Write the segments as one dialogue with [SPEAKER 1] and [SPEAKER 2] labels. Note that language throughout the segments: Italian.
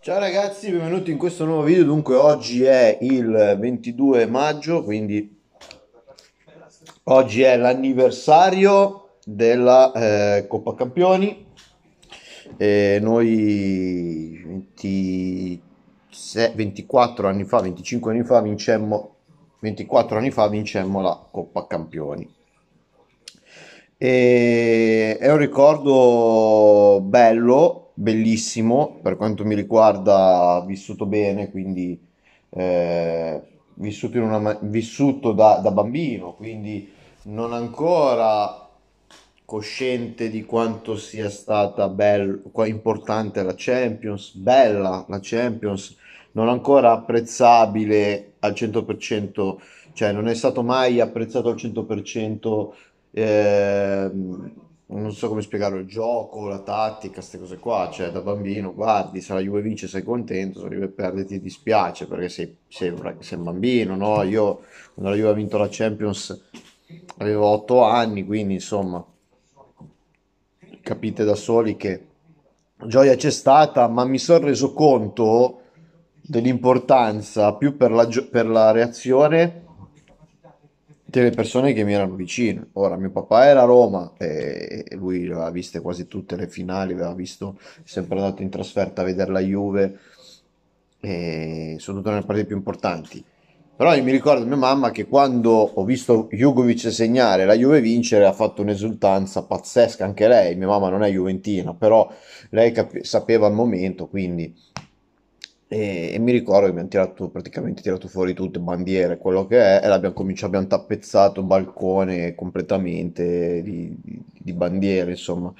[SPEAKER 1] Ciao ragazzi, benvenuti in questo nuovo video. Dunque, oggi è il 22 maggio, quindi oggi è l'anniversario della eh, Coppa Campioni. E noi 26, 24 anni fa, 25 anni fa vincemmo 24 anni fa vincemmo la Coppa Campioni. E è un ricordo bello bellissimo, per quanto mi riguarda vissuto bene, quindi eh, vissuto, una, vissuto da, da bambino, quindi non ancora cosciente di quanto sia stata bello, importante la Champions, bella la Champions, non ancora apprezzabile al 100%, cioè non è stato mai apprezzato al 100%. Eh, non so come spiegarlo, il gioco, la tattica, queste cose qua, cioè da bambino guardi, se la Juve vince sei contento, se la Juve perde ti dispiace perché sei, sei, sei un bambino, no? Io quando la Juve ha vinto la Champions avevo otto anni, quindi insomma capite da soli che gioia c'è stata, ma mi sono reso conto dell'importanza più per la, per la reazione delle persone che mi erano vicino. Ora, mio papà era a Roma e lui aveva viste quasi tutte le finali, aveva visto, è sempre andato in trasferta a vedere la Juve, e soprattutto nelle partite più importanti. Però io mi ricordo mia mamma che quando ho visto Jugovic segnare la Juve vincere ha fatto un'esultanza pazzesca anche lei. Mia mamma non è juventina, però lei sapeva il momento, quindi e, e, mi ricordo che abbiamo tirato, praticamente tirato fuori tutte, bandiere, quello che è, e abbiamo cominciato, abbiamo tappezzato il balcone completamente di, di, di, bandiere, insomma.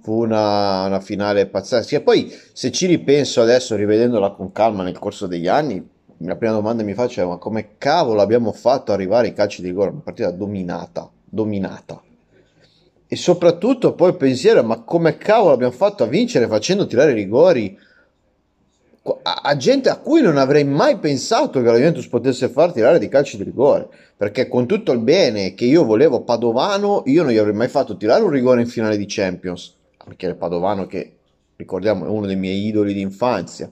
[SPEAKER 1] Fu una, una finale pazzesca. E poi, se ci ripenso adesso, rivedendola con calma nel corso degli anni, la prima domanda mi faccio è ma come cavolo abbiamo fatto a arrivare ai calci di rigore? Una partita dominata, dominata. E soprattutto poi il pensiero, ma come cavolo abbiamo fatto a vincere facendo tirare i rigori? a, a, gente a cui non avrei mai pensato che la Juventus potesse far tirare di calci di rigore perché con tutto il bene che io volevo Padovano io non gli avrei mai fatto tirare un rigore in finale di Champions a Michele Padovano che ricordiamo è uno dei miei idoli di infanzia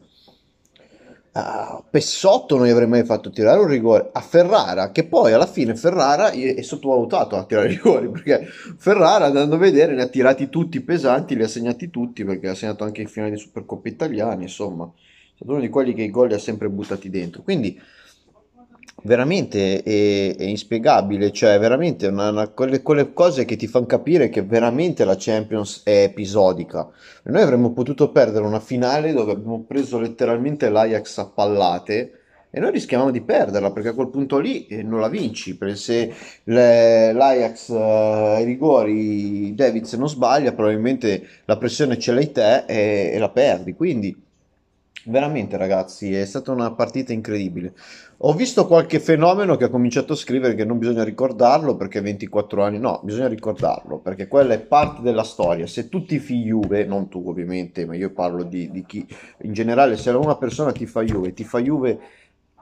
[SPEAKER 1] a ah, Pessotto non gli avrei mai fatto tirare un rigore a Ferrara che poi alla fine Ferrara è sottovalutato a tirare i rigori perché Ferrara andando a vedere ne ha tirati tutti pesanti li ha segnati tutti perché ha segnato anche in finale di Supercoppa italiani. insomma stato cioè, uno di quelli che i gol li ha sempre buttati dentro. Quindi veramente è, è inspiegabile, cioè veramente una, una, quelle, quelle, cose che ti fanno capire che veramente la Champions è episodica. Noi avremmo potuto perdere una finale dove abbiamo preso letteralmente l'Ajax a pallate e noi rischiavamo di perderla perché a quel punto lì eh, non la vinci perché se le, l'Ajax ai eh, rigori Davids non sbaglia probabilmente la pressione ce l'hai te e, e la perdi quindi Veramente, ragazzi, è stata una partita incredibile. Ho visto qualche fenomeno che ha cominciato a scrivere che non bisogna ricordarlo perché 24 anni, no, bisogna ricordarlo perché quella è parte della storia. Se tutti i figli Juve, non tu ovviamente, ma io parlo di, di chi in generale, se una persona ti fa Juve, ti fa Juve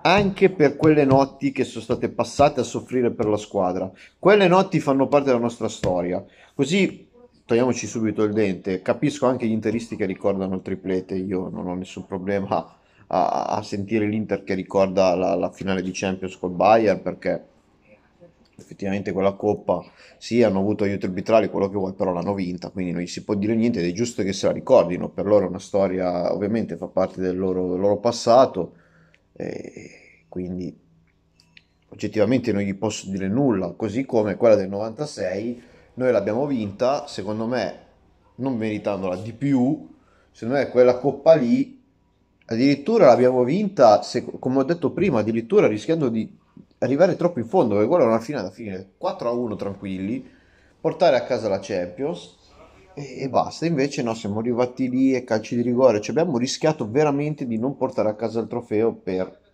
[SPEAKER 1] anche per quelle notti che sono state passate a soffrire per la squadra. Quelle notti fanno parte della nostra storia. Così togliamoci subito il dente. Capisco anche gli interisti che ricordano il triplete, io non ho nessun problema a, a sentire l'Inter che ricorda la, la, finale di Champions col Bayern perché effettivamente quella coppa sì hanno avuto aiuto arbitrali quello che vuoi però l'hanno vinta quindi non gli si può dire niente ed è giusto che se la ricordino per loro è una storia ovviamente fa parte del loro, del loro passato e quindi oggettivamente non gli posso dire nulla così come quella del 96 noi l'abbiamo vinta, secondo me non meritandola di più, secondo me quella coppa lì addirittura l'abbiamo vinta, se, come ho detto prima, addirittura rischiando di arrivare troppo in fondo, perché quella era una fine da fine 4 a 1 tranquilli, portare a casa la Champions e, e basta, invece no, siamo arrivati lì e calci di rigore, cioè abbiamo rischiato veramente di non portare a casa il trofeo per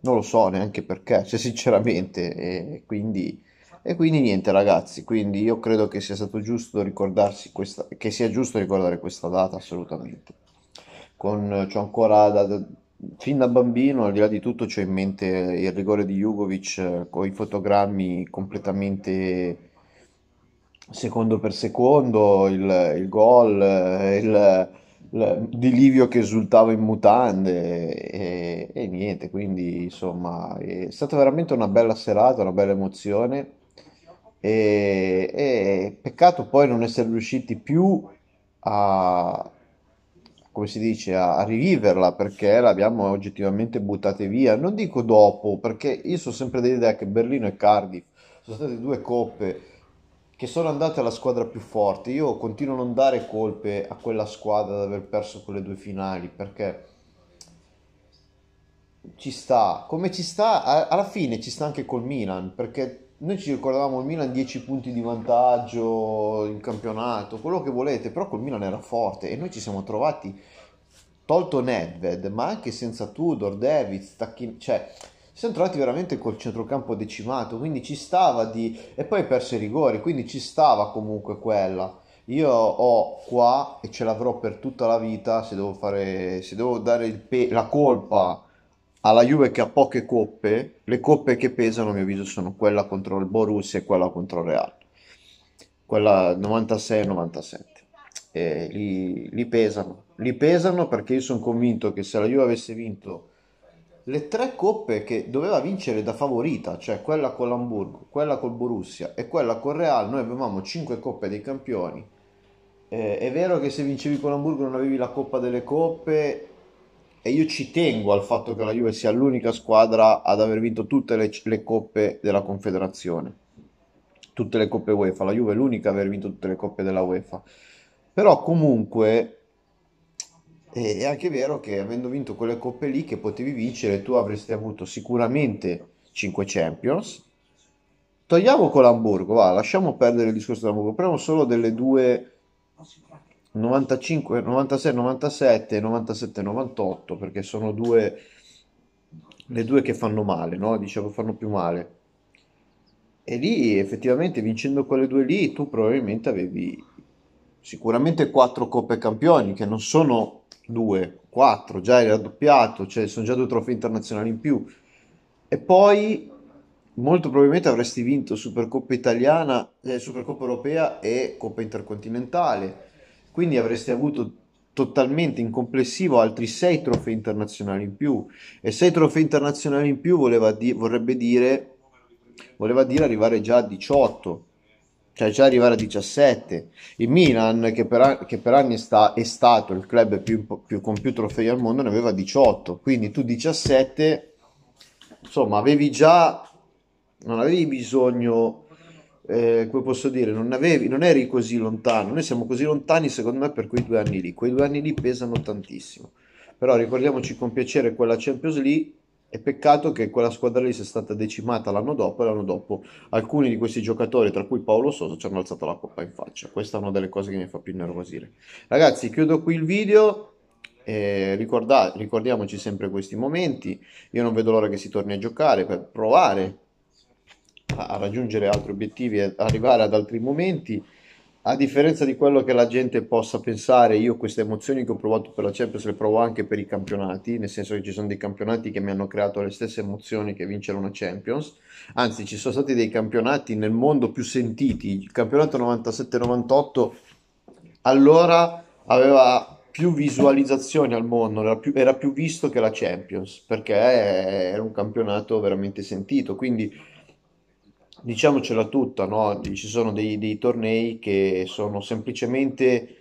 [SPEAKER 1] non lo so neanche perché, cioè sinceramente, e quindi e quindi niente ragazzi, quindi io credo che sia stato giusto ricordarsi questa, che sia giusto ricordare questa data assolutamente. Con, c'ho ancora da, da, fin da bambino, al di là di tutto, c'ho in mente il rigore di Jugovic eh, con i fotogrammi completamente secondo per secondo, il, il gol, eh, il, il, Di Livio che esultava in mutande e, e niente, quindi insomma è stata veramente una bella serata, una bella emozione e, e peccato poi non essere riusciti più a, come si dice, a, a riviverla perché l'abbiamo oggettivamente buttata via. Non dico dopo, perché io sono sempre dell'idea che Berlino e Cardiff sono state due coppe che sono andate alla squadra più forte. Io continuo a non dare colpe a quella squadra di aver perso quelle due finali perché ci sta, come ci sta, alla fine ci sta anche col Milan perché noi ci ricordavamo il Milan 10 punti di vantaggio in campionato, quello che volete, però col Milan era forte e noi ci siamo trovati tolto Nedved, ma anche senza Tudor, Davids, Tacchini, cioè ci siamo trovati veramente col centrocampo decimato, quindi ci stava di... e poi perse i rigori, quindi ci stava comunque quella. Io ho qua e ce l'avrò per tutta la vita se devo, fare, se devo dare pe... la colpa alla Juve che ha poche coppe, le coppe che pesano a mio avviso sono quella contro il Borussia e quella contro il Real, quella 96-97, e li, li, pesano, li pesano perché io sono convinto che se la Juve avesse vinto le tre coppe che doveva vincere da favorita, cioè quella con l'Hamburgo, quella col Borussia e quella con il Real, noi avevamo cinque coppe dei campioni. Eh, è vero che se vincevi con l'Hamburgo non avevi la coppa delle coppe e io ci tengo al fatto che la Juve sia l'unica squadra ad aver vinto tutte le, le coppe della Confederazione, tutte le coppe UEFA, la Juve è l'unica ad aver vinto tutte le coppe della UEFA, però comunque è anche vero che avendo vinto quelle coppe lì che potevi vincere tu avresti avuto sicuramente 5 Champions, togliamo con l'Amburgo, va, lasciamo perdere il discorso dell'Amburgo, prendiamo solo delle due 95, 96, 97 e 97, 98 perché sono due, le due che fanno male, no? Dicevo fanno più male. E lì effettivamente vincendo quelle due lì tu probabilmente avevi sicuramente quattro coppe campioni che non sono due, quattro, già hai raddoppiato, cioè sono già due trofei internazionali in più. E poi molto probabilmente avresti vinto Supercoppa italiana, eh, Supercoppa europea e Coppa intercontinentale quindi avresti avuto totalmente in complessivo altri 6 trofei internazionali in più e 6 trofei internazionali in più voleva di- vorrebbe dire voleva dire arrivare già a 18 cioè già arrivare a 17 il Milan che per, an- che per anni sta- è stato il club più, più, con più trofei al mondo ne aveva 18 quindi tu 17 insomma avevi già non avevi bisogno eh, come posso dire, non, avevi, non eri così lontano. Noi siamo così lontani, secondo me, per quei due anni lì. Quei due anni lì pesano tantissimo. Però ricordiamoci con piacere quella Champions League e peccato che quella squadra lì sia stata decimata l'anno dopo e l'anno dopo alcuni di questi giocatori, tra cui Paolo Sosa, ci hanno alzato la coppa in faccia. Questa è una delle cose che mi fa più nervosire. Ragazzi, chiudo qui il video. Eh, ricorda- ricordiamoci sempre questi momenti. Io non vedo l'ora che si torni a giocare per provare a raggiungere altri obiettivi e arrivare ad altri momenti, a differenza di quello che la gente possa pensare, io queste emozioni che ho provato per la Champions le provo anche per i campionati, nel senso che ci sono dei campionati che mi hanno creato le stesse emozioni che vincere una Champions, anzi ci sono stati dei campionati nel mondo più sentiti, il campionato 97-98 allora aveva più visualizzazioni al mondo, era più, era più visto che la Champions, perché era un campionato veramente sentito, quindi diciamocela tutta, no? ci sono dei, dei, tornei che sono semplicemente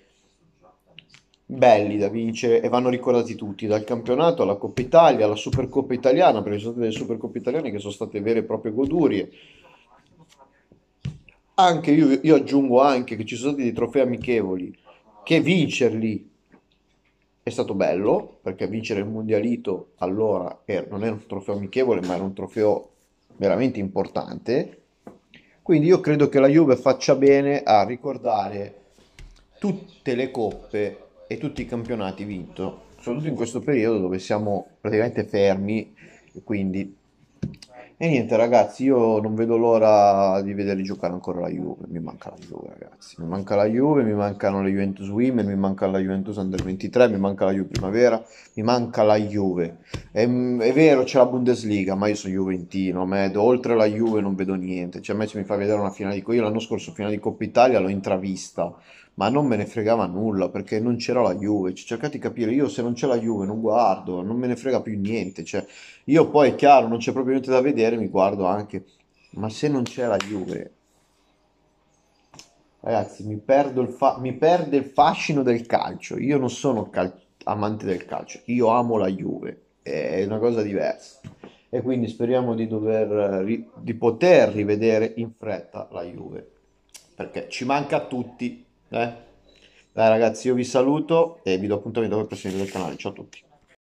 [SPEAKER 1] belli da vincere e vanno ricordati tutti, dal campionato alla Coppa Italia, alla Supercoppa Italiana, perché ci sono state delle Supercoppe Italiane che sono state vere e proprie godurie. Anche io, io aggiungo anche che ci sono stati dei trofei amichevoli, che vincerli è stato bello, perché vincere il Mondialito allora era, non era un trofeo amichevole, ma era un trofeo veramente importante quindi io credo che la Juve faccia bene a ricordare tutte le coppe e tutti i campionati vinto, soprattutto in questo periodo dove siamo praticamente fermi e quindi e niente ragazzi, io non vedo l'ora di vederli giocare ancora la Juve, mi manca la Juve ragazzi, mi manca la Juve, mi mancano le Juventus Women, mi manca la Juventus Under 23, mi manca la Juve Primavera, mi manca la Juve. È, è vero c'è la Bundesliga, ma io sono juventino, me, oltre la Juve non vedo niente, cioè a me se mi fa vedere una finale di Coppa, io l'anno scorso finale di Coppa Italia l'ho intravista, ma non me ne fregava nulla perché non c'era la Juve. Cioè, cercate di capire, io se non c'è la Juve non guardo, non me ne frega più niente. Cioè, io poi è chiaro, non c'è proprio niente da vedere, mi guardo anche. Ma se non c'è la Juve, ragazzi, mi, il fa- mi perde il fascino del calcio. Io non sono cal- amante del calcio, io amo la Juve, è una cosa diversa. E quindi speriamo di, dover, di poter rivedere in fretta la Juve, perché ci manca a tutti. Dai. Eh? Dai ragazzi, io vi saluto e vi do appuntamento al prossimo video del canale. Ciao a tutti.